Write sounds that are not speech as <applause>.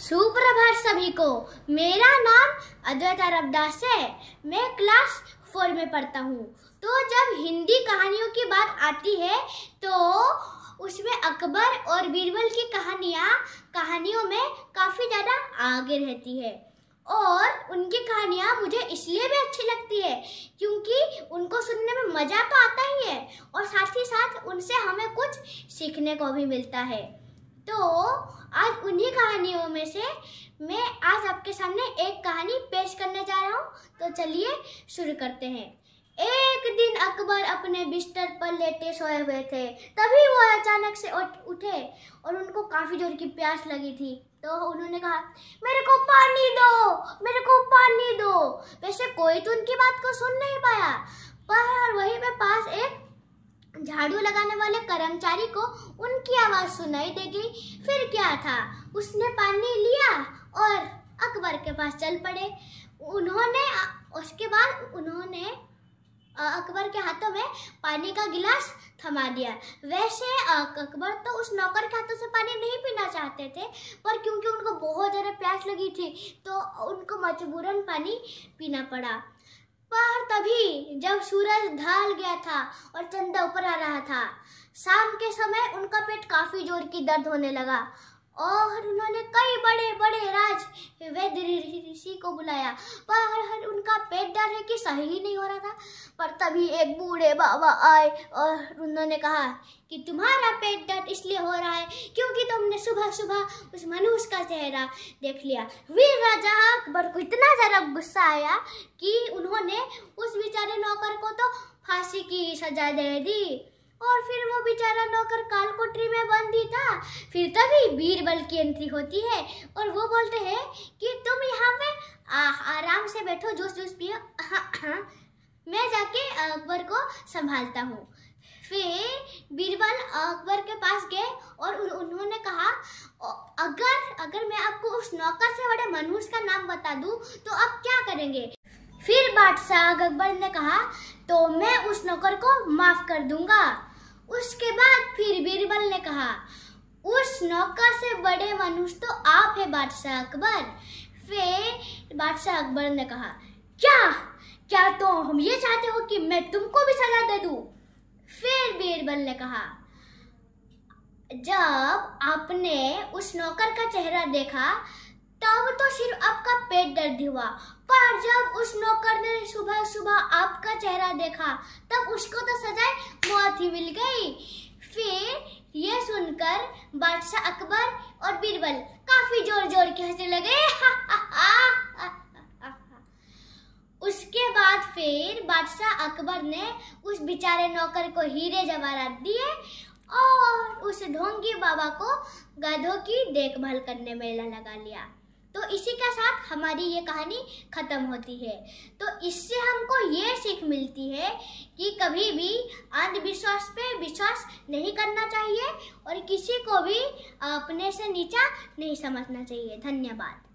सुप्रभात सभी को मेरा नाम अद्वैत दास है मैं क्लास फोर में पढ़ता हूँ तो जब हिंदी कहानियों की बात आती है तो उसमें अकबर और बीरबल की कहानियाँ कहानियों में काफ़ी ज़्यादा आगे रहती है और उनकी कहानियाँ मुझे इसलिए भी अच्छी लगती है क्योंकि उनको सुनने में मज़ा तो आता ही है और साथ ही साथ उनसे हमें कुछ सीखने को भी मिलता है तो आज उन्हीं कहानियों में से मैं आज आपके सामने एक कहानी पेश करने जा रहा हूँ तो चलिए शुरू करते हैं एक दिन अकबर अपने बिस्तर पर लेटे सोए हुए थे तभी वो अचानक से उठे और उनको काफ़ी जोर की प्यास लगी थी तो उन्होंने कहा मेरे को पानी दो मेरे को पानी दो वैसे कोई तो उनकी बात को सुन नहीं पाया पर वहीं पे पास एक झाड़ू लगाने वाले कर्मचारी को उनकी आवाज़ सुनाई देगी फिर क्या था उसने पानी लिया और अकबर के पास चल पड़े उन्होंने उसके बाद उन्होंने अकबर के हाथों में पानी का गिलास थमा दिया वैसे अकबर तो उस नौकर के हाथों से पानी नहीं पीना चाहते थे पर क्योंकि उनको बहुत ज़्यादा प्यास लगी थी तो उनको मजबूरन पानी पीना पड़ा पर तभी जब सूरज ढल गया था और चंदा ऊपर आ रहा था शाम के समय उनका पेट काफी जोर की दर्द होने लगा और उन्होंने कई बड़े बड़े राज ऋषि को बुलाया पर उनका पेट डर है कि सही ही नहीं हो रहा था पर तभी एक बूढ़े बाबा आए और उन्होंने कहा कि तुम्हारा पेट दर्द इसलिए हो रहा है क्योंकि तुमने सुबह सुबह उस मनुष्य का चेहरा देख लिया वीर राजा अकबर को इतना ज़्यादा गुस्सा आया कि उन्होंने उस बेचारे नौकर को तो फांसी की सजा दे दी और फिर वो बेचारा नौकर काल कोठरी में बंद ही था फिर तभी बीरबल की एंट्री होती है और वो बोलते हैं कि तुम यहाँ पे आराम से बैठो जूस जूस पियो <coughs> मैं जाके अकबर को संभालता हूँ फिर बीरबल अकबर के पास गए और उन्होंने कहा अगर अगर मैं आपको उस नौकर से बड़े मनहूस का नाम बता दूं तो आप क्या करेंगे फिर बादशाह अकबर ने कहा तो मैं उस नौकर को माफ कर दूंगा उसके बाद फिर बीरबल ने कहा उस नौका से बड़े मनुष्य तो आप है बादशाह अकबर फिर बादशाह अकबर ने कहा क्या क्या तो हम ये चाहते हो कि मैं तुमको भी सजा दे दू फिर बीरबल ने कहा जब आपने उस नौकर का चेहरा देखा तब तो सिर्फ आपका पेट दर्द हुआ पर जब उस नौकर ने सुबह सुबह आपका चेहरा देखा तब उसको तो सजाए मौत ही मिल गई फिर ये सुनकर बादशाह अकबर और बीरबल काफी जोर जोर के हंसने लगे हा, हा, हा, उसके बाद फिर बादशाह अकबर ने उस बेचारे नौकर को हीरे जवाहरात दिए और उस ढोंगी बाबा को गधों की देखभाल करने में लगा लिया तो इसी के साथ हमारी ये कहानी ख़त्म होती है तो इससे हमको ये सीख मिलती है कि कभी भी अंधविश्वास पे विश्वास नहीं करना चाहिए और किसी को भी अपने से नीचा नहीं समझना चाहिए धन्यवाद